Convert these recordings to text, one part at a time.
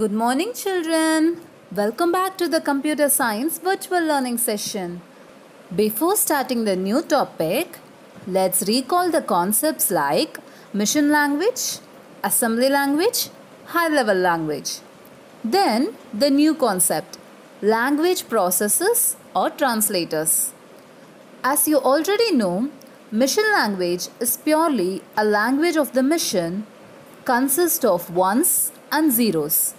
Good morning children. Welcome back to the computer science virtual learning session. Before starting the new topic, let's recall the concepts like mission language, assembly language, high level language. Then the new concept, language processors or translators. As you already know, mission language is purely a language of the mission consists of ones and zeros.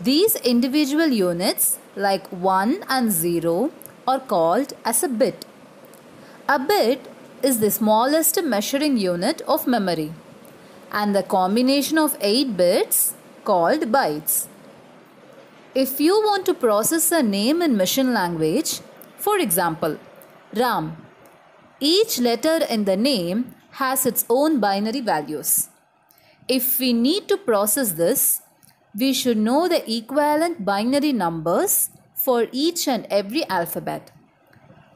These individual units like 1 and 0 are called as a bit. A bit is the smallest measuring unit of memory and the combination of 8 bits called bytes. If you want to process a name in machine language, for example, Ram, each letter in the name has its own binary values. If we need to process this, we should know the equivalent binary numbers for each and every alphabet.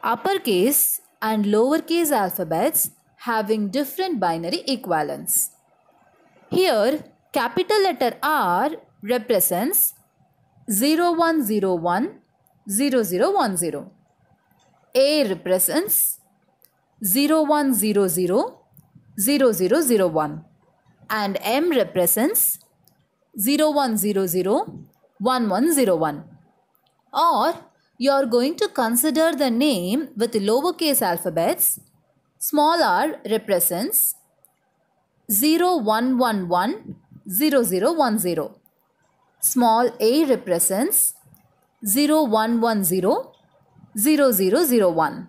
Uppercase and lowercase alphabets having different binary equivalents. Here, capital letter R represents 0101, 0010. A represents 0100, 0001 and M represents 0100 or you're going to consider the name with lowercase alphabets small r represents 0111 small a represents 0110 0001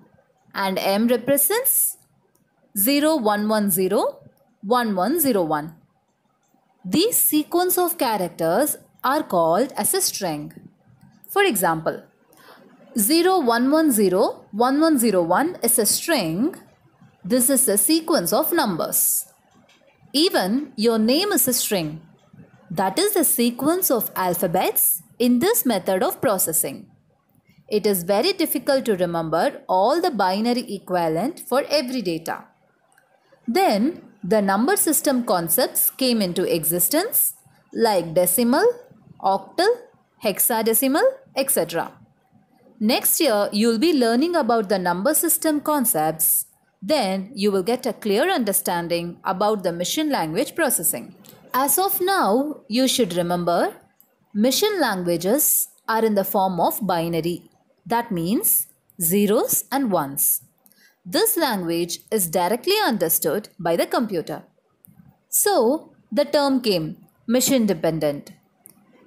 and m represents 0110 1101 these sequence of characters are called as a string. For example, 0110, 1101 is a string. This is a sequence of numbers. Even your name is a string. That is the sequence of alphabets in this method of processing. It is very difficult to remember all the binary equivalent for every data. Then the number system concepts came into existence like decimal, octal, hexadecimal, etc. Next year, you'll be learning about the number system concepts. Then you will get a clear understanding about the machine language processing. As of now, you should remember machine languages are in the form of binary. That means zeros and ones. This language is directly understood by the computer. So, the term came mission dependent.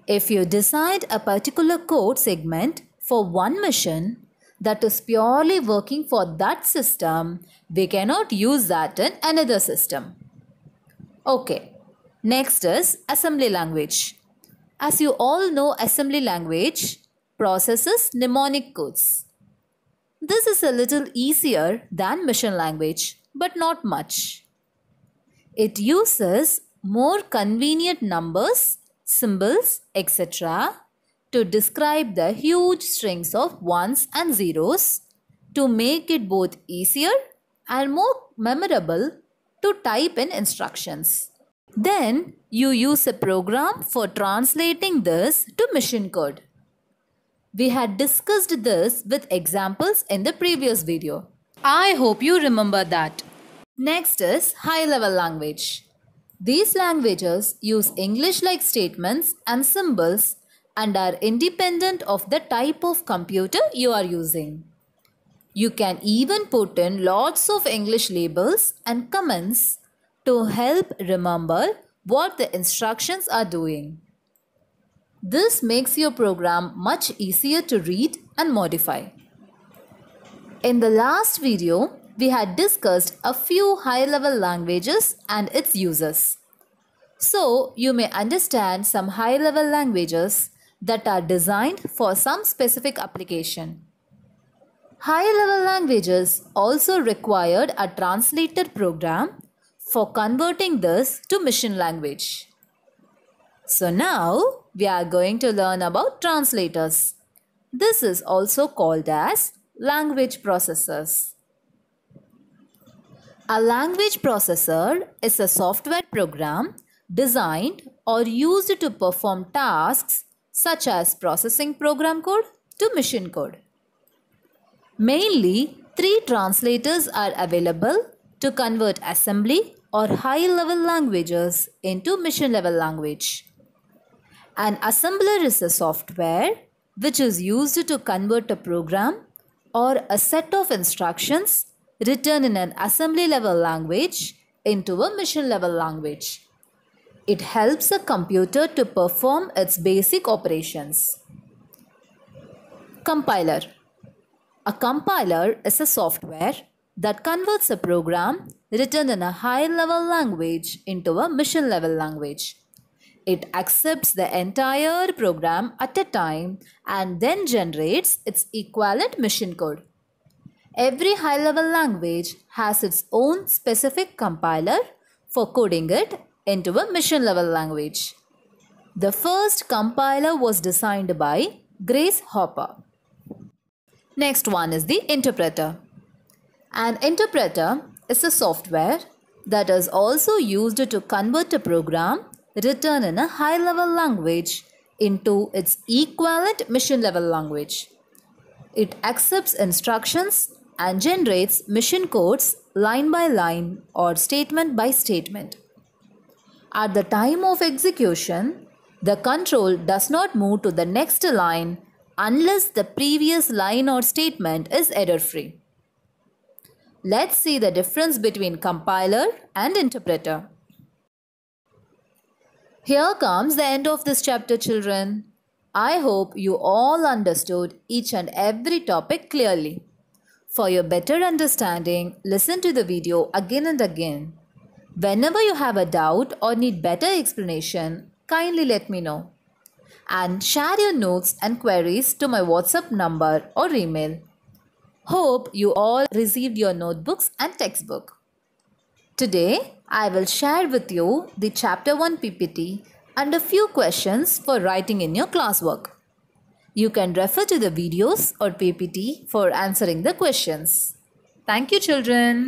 If you decide a particular code segment for one mission that is purely working for that system, we cannot use that in another system. Okay, next is assembly language. As you all know, assembly language processes mnemonic codes. This is a little easier than machine language, but not much. It uses more convenient numbers, symbols, etc. to describe the huge strings of ones and zeros to make it both easier and more memorable to type in instructions. Then you use a program for translating this to machine code. We had discussed this with examples in the previous video. I hope you remember that. Next is high-level language. These languages use English-like statements and symbols and are independent of the type of computer you are using. You can even put in lots of English labels and comments to help remember what the instructions are doing. This makes your program much easier to read and modify. In the last video, we had discussed a few high-level languages and its uses. So, you may understand some high-level languages that are designed for some specific application. High-level languages also required a translator program for converting this to machine language. So now, we are going to learn about translators. This is also called as language processors. A language processor is a software program designed or used to perform tasks such as processing program code to machine code. Mainly, three translators are available to convert assembly or high-level languages into machine level language. An assembler is a software which is used to convert a program or a set of instructions written in an assembly level language into a machine level language. It helps a computer to perform its basic operations. Compiler A compiler is a software that converts a program written in a high level language into a machine level language. It accepts the entire program at a time and then generates its equivalent machine code. Every high level language has its own specific compiler for coding it into a machine level language. The first compiler was designed by Grace Hopper. Next one is the interpreter. An interpreter is a software that is also used to convert a program written in a high level language into its equivalent machine level language. It accepts instructions and generates machine codes line by line or statement by statement. At the time of execution, the control does not move to the next line unless the previous line or statement is error free. Let's see the difference between compiler and interpreter. Here comes the end of this chapter, children. I hope you all understood each and every topic clearly. For your better understanding, listen to the video again and again. Whenever you have a doubt or need better explanation, kindly let me know. And share your notes and queries to my WhatsApp number or email. Hope you all received your notebooks and textbook. Today, I will share with you the chapter 1 PPT and a few questions for writing in your classwork. You can refer to the videos or PPT for answering the questions. Thank you children.